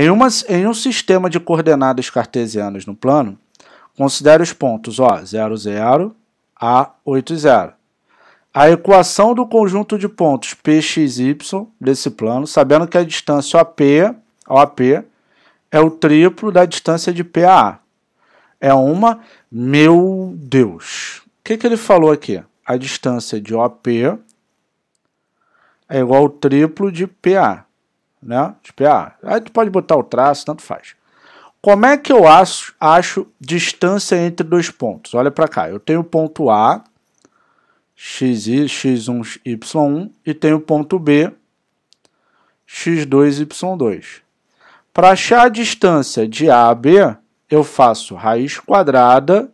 Em, uma, em um sistema de coordenadas cartesianas no plano, considere os pontos ó, 0, 0 a 8, 0. A equação do conjunto de pontos PXY desse plano, sabendo que a distância OP, OP é o triplo da distância de PA, É uma, meu Deus. O que, que ele falou aqui? A distância de OP é igual ao triplo de PA né? Tipo, ah, aí tu pode botar o traço, tanto faz. Como é que eu acho, acho distância entre dois pontos? Olha para cá, eu tenho o ponto A, x1, y1, e tenho o ponto B, x2, y2. Para achar a distância de A a B, eu faço raiz quadrada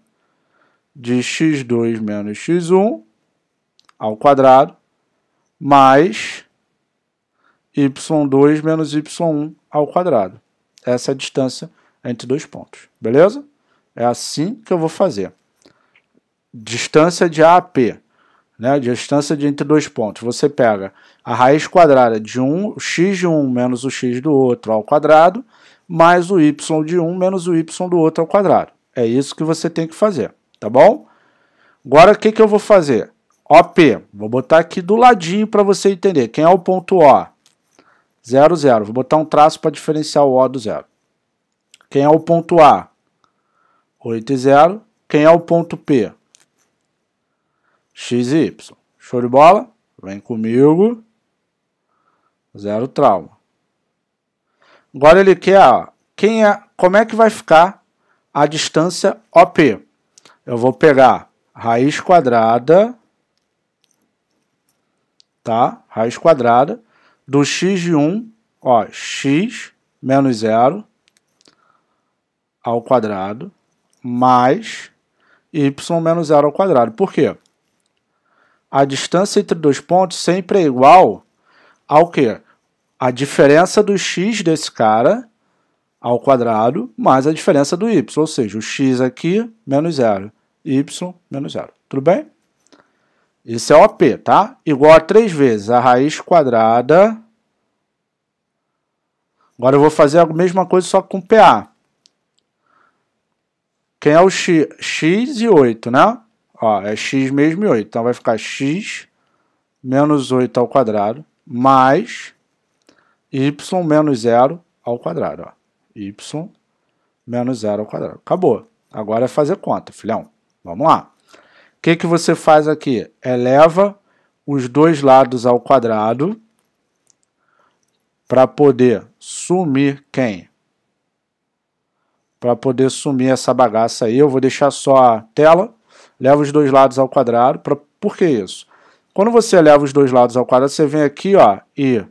de x2 menos x1 ao quadrado mais y2 menos y1 ao quadrado. Essa é a distância entre dois pontos, beleza? É assim que eu vou fazer. Distância de A a P, né? distância de entre dois pontos. Você pega a raiz quadrada de 1, o x de um menos o x do outro ao quadrado, mais o y de um menos o y do outro ao quadrado. É isso que você tem que fazer, tá bom? Agora, o que, que eu vou fazer? OP, vou botar aqui do ladinho para você entender. Quem é o ponto O? 0, 0. Vou botar um traço para diferenciar o O do zero. Quem é o ponto A? 8 e 0. Quem é o ponto P? X e Y. Show de bola? Vem comigo. Zero trauma. Agora ele quer ó, quem é, como é que vai ficar a distância OP. Eu vou pegar raiz quadrada, tá? Raiz quadrada do x de 1, ó, x menos zero ao quadrado mais y menos zero ao quadrado. Por quê? A distância entre dois pontos sempre é igual ao quê? A diferença do x desse cara ao quadrado mais a diferença do y, ou seja, o x aqui menos zero, y menos zero. Tudo bem? Isso é o OP, tá? Igual a 3 vezes a raiz quadrada. Agora eu vou fazer a mesma coisa só com PA. Quem é o x? x e 8, né? Ó, é x mesmo e 8. Então vai ficar x menos 8 ao quadrado mais y menos 0 ao quadrado. Ó. y menos 0 ao quadrado. Acabou. Agora é fazer conta, filhão. Vamos lá que, que você faz aqui? Eleva os dois lados ao quadrado para poder sumir quem? Para poder sumir essa bagaça aí, eu vou deixar só a tela, leva os dois lados ao quadrado. Pra... Por que isso? Quando você leva os dois lados ao quadrado, você vem aqui ó, e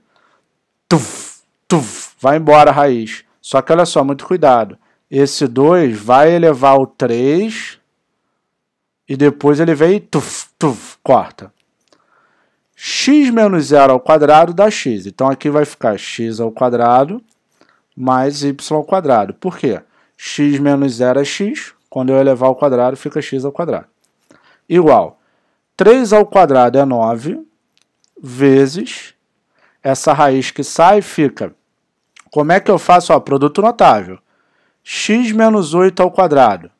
tuf, tuf, vai embora a raiz. Só que olha só, muito cuidado. Esse 2 vai elevar o 3 e depois ele vem e tuf, tuf, corta. x menos zero ao quadrado dá x. Então aqui vai ficar x ao quadrado mais y ao quadrado. Por quê? x menos zero é x. Quando eu elevar ao quadrado, fica x ao quadrado. Igual. 3 ao quadrado é 9 vezes essa raiz que sai fica. Como é que eu faço? Ó, produto notável. x menos 8 ao quadrado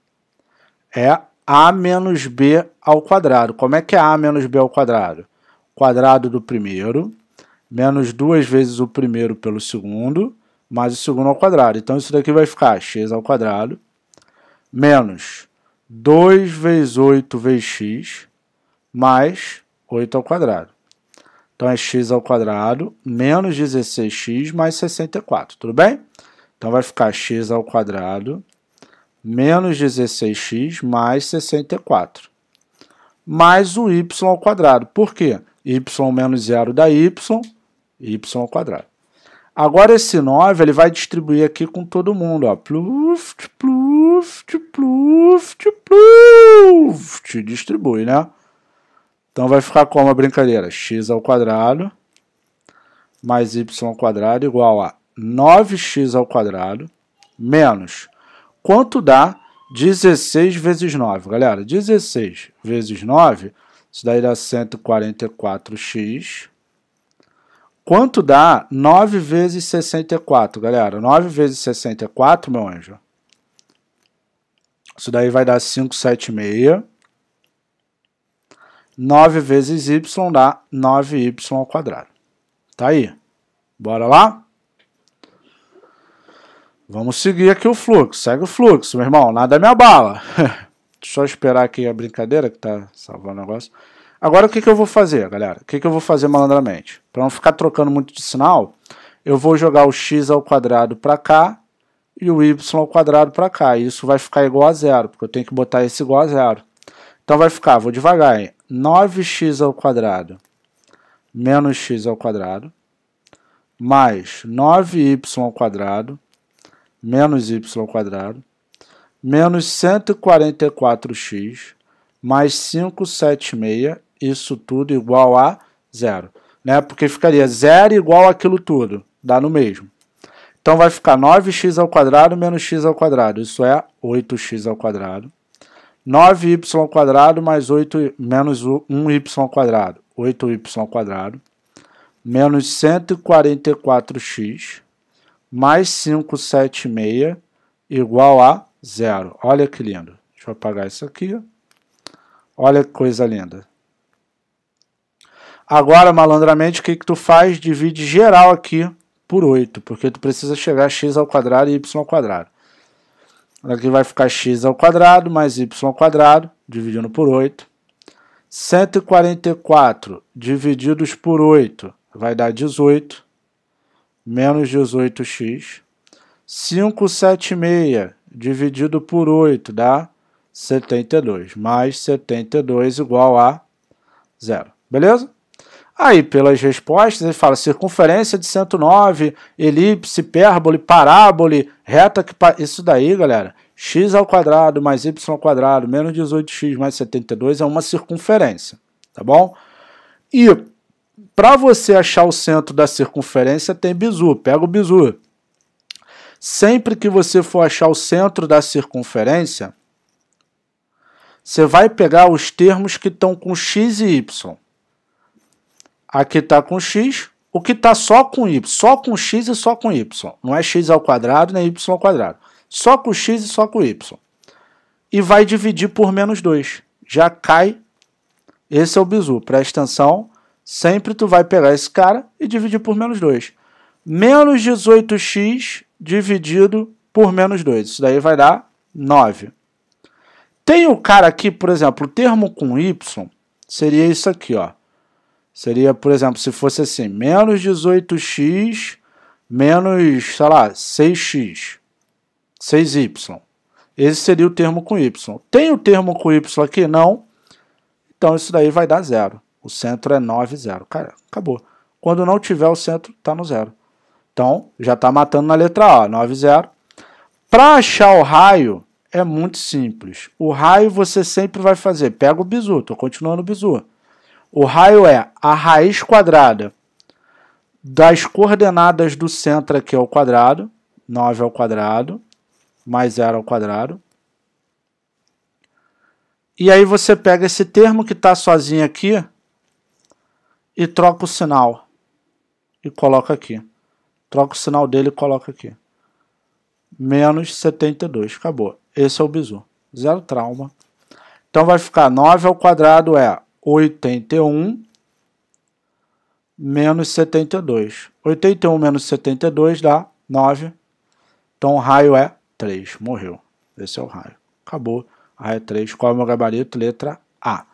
é a menos b ao quadrado. Como é que é a menos b ao quadrado? Quadrado do primeiro, menos duas vezes o primeiro pelo segundo, mais o segundo ao quadrado. Então, isso daqui vai ficar x ao quadrado, menos 2 vezes 8 vezes x, mais 8 ao quadrado. Então, é x ao quadrado menos 16x mais 64, tudo bem? Então, vai ficar x ao quadrado menos 16x mais 64, mais o y ao quadrado. Por quê? y menos zero dá y, y ao quadrado. Agora esse 9 ele vai distribuir aqui com todo mundo, ó. Pluft, pluft, pluft, pluft, distribui, né? Então vai ficar como a brincadeira? x ao quadrado mais y ao quadrado igual a 9x ao quadrado menos Quanto dá 16 vezes 9? Galera, 16 vezes 9, isso daí dá 144x. Quanto dá 9 vezes 64, galera? 9 vezes 64, meu anjo. Isso daí vai dar 576. 9 vezes y dá 9y ao quadrado. Tá aí. Bora lá? Vamos seguir aqui o fluxo. Segue o fluxo, meu irmão. Nada me abala. Só esperar aqui a brincadeira que tá salvando o negócio. Agora o que, que eu vou fazer, galera? O que, que eu vou fazer malandramente? Para não ficar trocando muito de sinal, eu vou jogar o x ao quadrado para cá e o y ao quadrado para cá. E isso vai ficar igual a zero, porque eu tenho que botar esse igual a zero. Então vai ficar, vou devagar, hein? 9x ao quadrado menos x ao quadrado mais 9y ao quadrado menos y2, menos 144x, mais 576, isso tudo igual a zero. Né? Porque ficaria zero igual aquilo tudo, dá no mesmo. Então vai ficar 9x ao quadrado menos x ao quadrado, isso é 8x ao quadrado. 9y ao quadrado mais 8 menos 1y ao quadrado, 8y ao quadrado menos 144x mais 576 igual a zero. Olha que lindo. Deixa eu apagar isso aqui. Olha que coisa linda. Agora, malandramente, o que, que tu faz? Divide geral aqui por 8, porque tu precisa chegar a x ao quadrado e y ao quadrado. Aqui vai ficar x ao quadrado mais y ao quadrado, dividindo por 8. 144 divididos por 8 vai dar 18 menos 18x. 576 dividido por 8 dá 72, mais 72 igual a zero. Beleza? Aí, pelas respostas, ele fala circunferência de 109, elipse, hipérbole, parábole, reta que... Isso daí, galera, x ao quadrado mais y ao quadrado menos 18x mais 72 é uma circunferência, tá bom? E para você achar o centro da circunferência, tem bizu, pega o bizu. Sempre que você for achar o centro da circunferência, você vai pegar os termos que estão com x e y. Aqui está com x, o que está só com y, só com x e só com y. Não é x ao quadrado nem y ao quadrado. Só com x e só com y. E vai dividir por menos 2. Já cai. Esse é o bizu. Presta atenção Sempre tu vai pegar esse cara e dividir por menos 2. Menos 18x dividido por menos 2. Isso daí vai dar 9. Tem o cara aqui, por exemplo, o termo com y seria isso aqui, ó. Seria, por exemplo, se fosse assim, menos 18x menos, sei lá, 6x, 6y. Esse seria o termo com y. Tem o termo com y aqui? Não. Então, isso daí vai dar zero. O centro é 9, 0. Cara, acabou. Quando não tiver o centro, está no zero. Então, já está matando na letra A, 9, 0. Para achar o raio, é muito simples. O raio você sempre vai fazer. Pega o bizu, estou continuando o bizu. O raio é a raiz quadrada das coordenadas do centro aqui ao quadrado, 9 ao quadrado, mais 0 ao quadrado. E aí você pega esse termo que está sozinho aqui, e troca o sinal e coloca aqui. Troca o sinal dele e coloca aqui. Menos 72, acabou. Esse é o bizu. Zero trauma. Então vai ficar 9 ao quadrado é 81 menos 72. 81 menos 72 dá 9. Então o raio é 3. Morreu. Esse é o raio. Acabou. Raio é 3. Qual é o meu gabarito? Letra A.